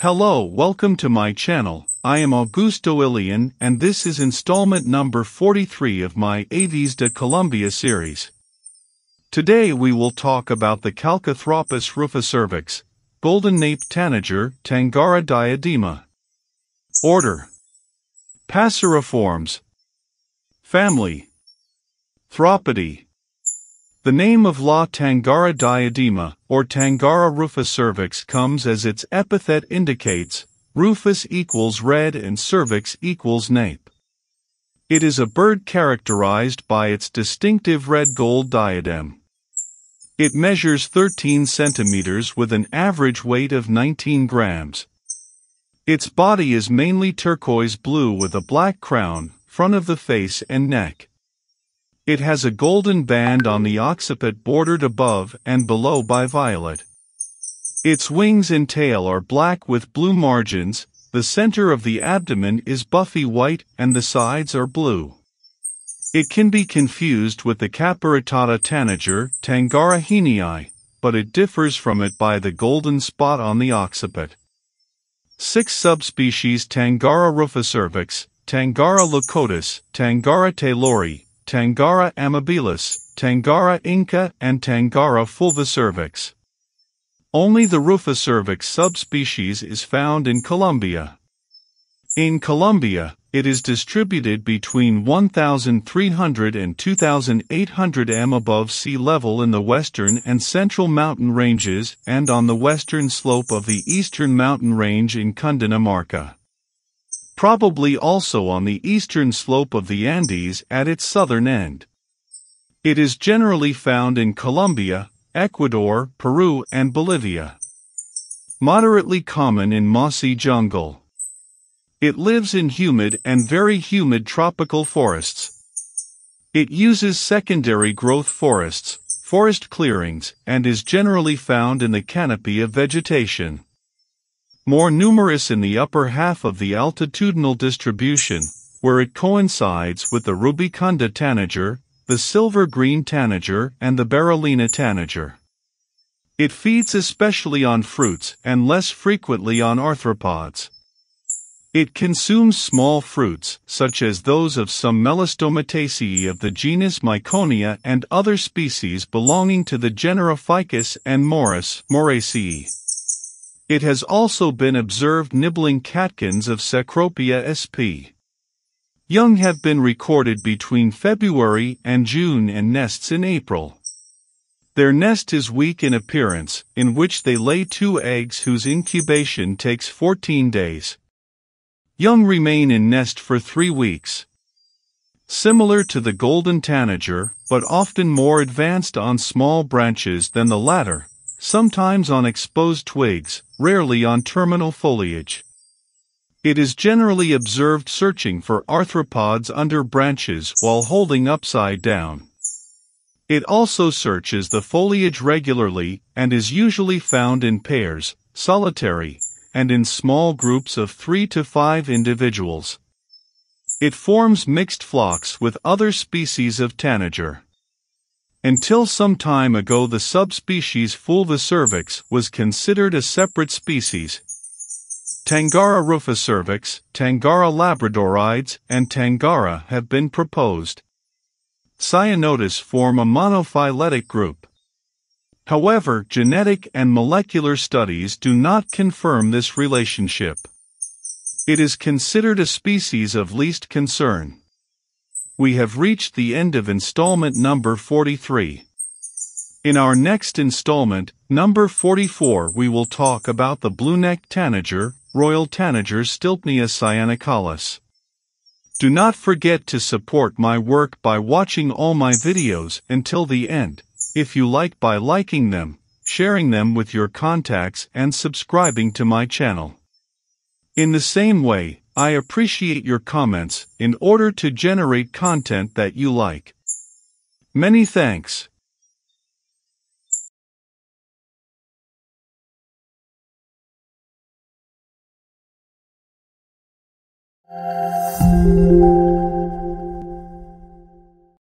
Hello, welcome to my channel. I am Augusto Ilian and this is installment number 43 of my Aves de Columbia series. Today we will talk about the Calcathropus cervix, golden nape tanager, Tangara diadema. Order Passeriforms Family Thropidae the name of La Tangara diadema, or Tangara rufus cervix comes as its epithet indicates, rufus equals red and cervix equals nape. It is a bird characterized by its distinctive red gold diadem. It measures 13 centimeters with an average weight of 19 grams. Its body is mainly turquoise blue with a black crown, front of the face and neck. It has a golden band on the occiput bordered above and below by violet. Its wings and tail are black with blue margins, the center of the abdomen is buffy white and the sides are blue. It can be confused with the Capiritata tanager, Tangara henii, but it differs from it by the golden spot on the occiput. Six subspecies Tangara cervix, Tangara locotus, Tangara taylori, Tangara amabilis, Tangara inca, and Tangara fulvicervix. Only the cervix subspecies is found in Colombia. In Colombia, it is distributed between 1,300 and 2,800 m above sea level in the western and central mountain ranges and on the western slope of the eastern mountain range in Cundinamarca probably also on the eastern slope of the Andes at its southern end. It is generally found in Colombia, Ecuador, Peru and Bolivia. Moderately common in mossy jungle. It lives in humid and very humid tropical forests. It uses secondary growth forests, forest clearings, and is generally found in the canopy of vegetation more numerous in the upper half of the altitudinal distribution, where it coincides with the Rubiconda tanager, the silver-green tanager and the Berylina tanager. It feeds especially on fruits and less frequently on arthropods. It consumes small fruits, such as those of some Melastomataceae of the genus Myconia and other species belonging to the genera Ficus and Morus Moraceae. It has also been observed nibbling catkins of Cecropia sp. Young have been recorded between February and June and nests in April. Their nest is weak in appearance, in which they lay two eggs whose incubation takes 14 days. Young remain in nest for three weeks. Similar to the golden tanager, but often more advanced on small branches than the latter, sometimes on exposed twigs, rarely on terminal foliage. It is generally observed searching for arthropods under branches while holding upside down. It also searches the foliage regularly and is usually found in pairs, solitary, and in small groups of three to five individuals. It forms mixed flocks with other species of tanager. Until some time ago, the subspecies Fulva cervix was considered a separate species. Tangara rufa cervix, Tangara labradorides, and Tangara have been proposed. Cyanotus form a monophyletic group. However, genetic and molecular studies do not confirm this relationship. It is considered a species of least concern. We have reached the end of installment number 43. In our next installment, number 44, we will talk about the blue-necked tanager, royal tanager Stilpnea cyanicollis. Do not forget to support my work by watching all my videos until the end, if you like by liking them, sharing them with your contacts and subscribing to my channel. In the same way, I appreciate your comments in order to generate content that you like. Many thanks.